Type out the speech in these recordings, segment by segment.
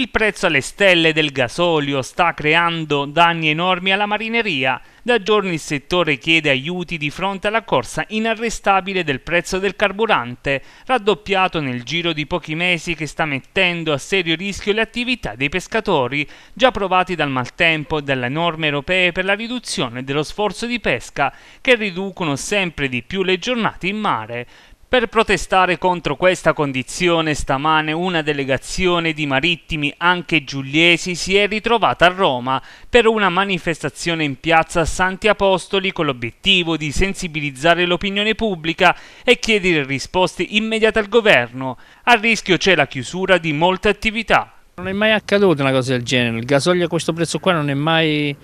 Il prezzo alle stelle del gasolio sta creando danni enormi alla marineria. Da giorni il settore chiede aiuti di fronte alla corsa inarrestabile del prezzo del carburante, raddoppiato nel giro di pochi mesi che sta mettendo a serio rischio le attività dei pescatori, già provati dal maltempo e dalle norme europee per la riduzione dello sforzo di pesca, che riducono sempre di più le giornate in mare. Per protestare contro questa condizione stamane una delegazione di marittimi anche giuliesi si è ritrovata a Roma per una manifestazione in piazza Santi Apostoli con l'obiettivo di sensibilizzare l'opinione pubblica e chiedere risposte immediate al governo. A rischio c'è la chiusura di molte attività. Non è mai accaduta una cosa del genere, il gasolio a questo prezzo qua non è mai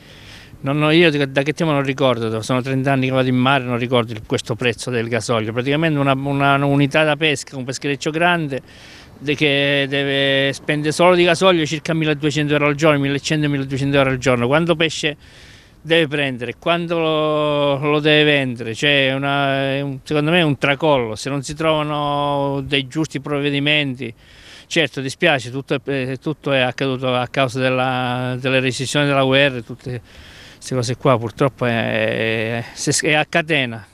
non, io da che tempo non ricordo, sono 30 anni che vado in mare, non ricordo questo prezzo del gasolio. Praticamente una, una unità da pesca, un peschereccio grande che deve spendere solo di gasolio circa 1200 euro al giorno, 1100-1200 euro al giorno. Quando pesce deve prendere, quando lo, lo deve vendere, cioè una, secondo me è un tracollo, se non si trovano dei giusti provvedimenti. Certo, dispiace, tutto, eh, tutto è accaduto a causa della, delle recessioni della guerra, tutte, queste cose qua purtroppo è, è a catena,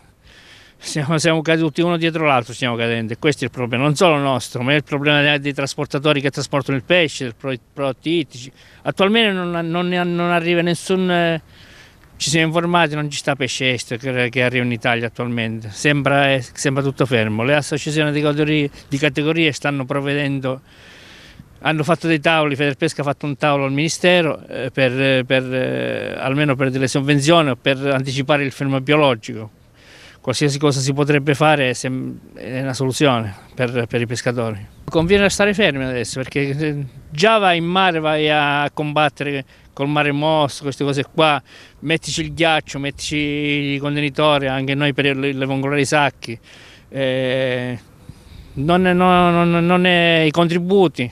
siamo, siamo, caduti uno dietro l'altro, stiamo cadendo, e questo è il problema, non solo nostro, ma è il problema dei, trasportatori che trasportano il pesce, dei pro, prodotti ittici. Attualmente non, non, non arriva nessun, eh, ci siamo informati, non ci sta pesce estero che, che arriva in Italia attualmente, sembra, eh, sembra tutto fermo, le associazioni di categorie, di categorie stanno provvedendo hanno fatto dei tavoli, Federpesca ha fatto un tavolo al Ministero eh, per, eh, per, eh, almeno per delle sovvenzioni o per anticipare il fermo biologico. Qualsiasi cosa si potrebbe fare è una soluzione per, per i pescatori. Conviene stare fermi adesso perché già vai in mare, vai a combattere col mare mosso, queste cose qua, mettici il ghiaccio, mettici i contenitori, anche noi per le vongolare i sacchi, eh, non, non, non, non è i contributi,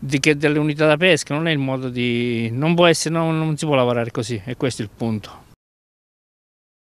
di, che delle unità da pesca, non è il modo di... non può essere, no, non si può lavorare così e questo è il punto.